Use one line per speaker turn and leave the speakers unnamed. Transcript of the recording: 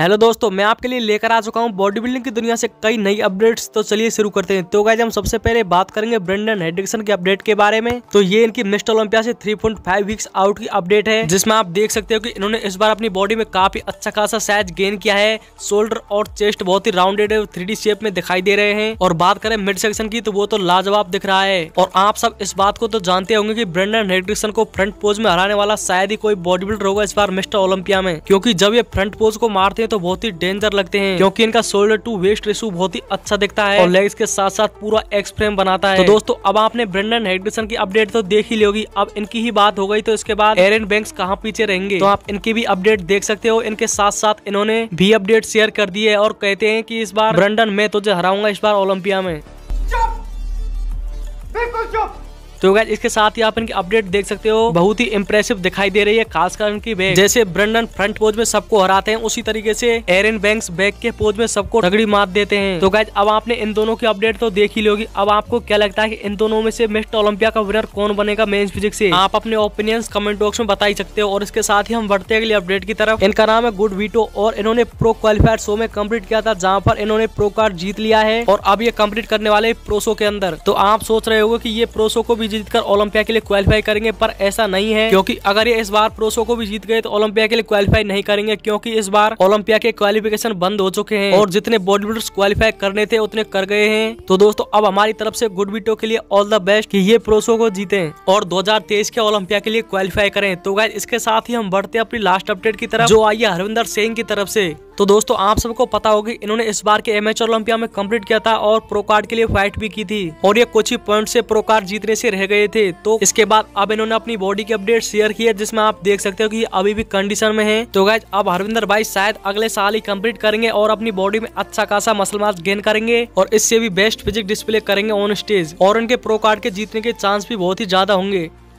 hello दोस्तों मैं आपके लिए लेकर आ चुका हूँ बॉडी बिल्डिंग की दुनिया से कई नई अपडेट्स तो चलिए शुरू करते हैं तो गाइज हम सबसे पहले बात करेंगे ब्रेंडन हेडिक्सन के अपडेट के बारे में तो ये इनकी मिस्टर ओलंपिया से 3.5 वीक्स आउट की अपडेट है जिसमें आप देख सकते हो कि इन्होंने इस बार अपनी बॉडी में काफी अच्छा खासा साइज गेन किया है शोल्डर और चेस्ट बहुत ही राउंडेड है थ्री शेप में दिखाई दे रहे हैं और बात करें मिड सेक्शन की तो वो तो लाजवाब दिख रहा है और आप सब इस बात को तो जानते होंगे की ब्रेंडन हेडिक्सन को फ्रंट पोज में हराने वाला शायद ही कोई बॉडी बिल्डर होगा इस बार मिस्टर ओलंपिया में क्यूँकी जब ये फ्रंट पोज को मारते तो बहुत ही डेंजर लगते हैं क्योंकि इनका शोल्डर टू वेस्ट रेशू बहुत ही अच्छा दिखता है और लेग्स के साथ साथ पूरा एक्स फ्रेम बनाता है तो दोस्तों अब आपने ब्रेंडन हेडिसन की अपडेट तो देख ही लोगी अब इनकी ही बात हो गई तो इसके बाद एरन बैंक कहाँ पीछे रहेंगे तो आप इनकी भी अपडेट देख सकते हो इनके साथ साथ इन्होंने भी अपडेट शेयर कर दी है और कहते हैं की इस बार ब्रेंडन मैं तुझे हराऊंगा इस बार ओलंपिया में तो गाइज इसके साथ ही आप इनकी अपडेट देख सकते हो बहुत ही इम्प्रेसिव दिखाई दे रही है खासकर इनकी बैग जैसे ब्रंडन फ्रंट पोज में सबको हराते हैं उसी तरीके से एरन बैंक बैग के पोज में सबको रगड़ी मार देते हैं तो गैज अब आपने इन दोनों की अपडेट तो देख ही लोगी अब आपको क्या लगता है की इन दोनों में से मिस्ट ओलंपिया का विनर कौन बनेगा मेन्स फिजिक्स से आप अपने ओपिनियंस कमेंट बॉक्स में बता ही सकते हो और इसके साथ ही हम बढ़ते अगले अपडेट की तरफ इनका नाम है गुड वीटो और इन्होंने प्रो क्वालिफायर शो में कम्प्लीट किया था जहाँ पर इन्होंने प्रो कार्ड जीत लिया है और अब ये कम्प्लीट करने वाले प्रोसो के अंदर तो आप सोच रहे हो कि ये प्रोसो को भी जीतकर ओलंपिया के लिए क्वालिफाई करेंगे पर ऐसा नहीं है क्योंकि अगर ये इस बार प्रोसो को भी जीत गए तो ओलंपिया के लिए क्वालिफाई नहीं करेंगे क्योंकि इस बार ओलंपिया के क्वालिफिकेशन बंद हो चुके हैं और जितने बॉडी बिल्डर्स क्वालिफाई करने थे उतने कर गए हैं तो दोस्तों अब हमारी तरफ से गुड बीटो के लिए ऑल द बेस्ट की ये प्रोसो को जीते और दो के ओलंपिया के लिए क्वालिफाई करें तो गाय इसके साथ ही हम बढ़ते अपनी लास्ट अपडेट की तरफ जो आई है हरविंदर सिंह की तरफ से तो दोस्तों आप सबको पता होगी इन्होंने इस बार के एमएच ओलंपिया में कम्प्लीट किया था और प्रो कार्ड के लिए फाइट भी की थी और ये कुछ ही पॉइंट से प्रो कार्ड जीतने से रह रह गए थे तो इसके बाद अब इन्होंने अपनी बॉडी की अपडेट शेयर की है जिसमें आप देख सकते हो कि अभी भी कंडीशन में है तो गाइज अब हरविंदर भाई शायद अगले साल ही कम्प्लीट करेंगे और अपनी बॉडी में अच्छा खासा मसल मास गेन करेंगे और इससे भी बेस्ट फिजिक डिस्प्ले करेंगे ऑन स्टेज और उनके प्रो कार्ड के जीतने के चांस भी बहुत ही ज्यादा होंगे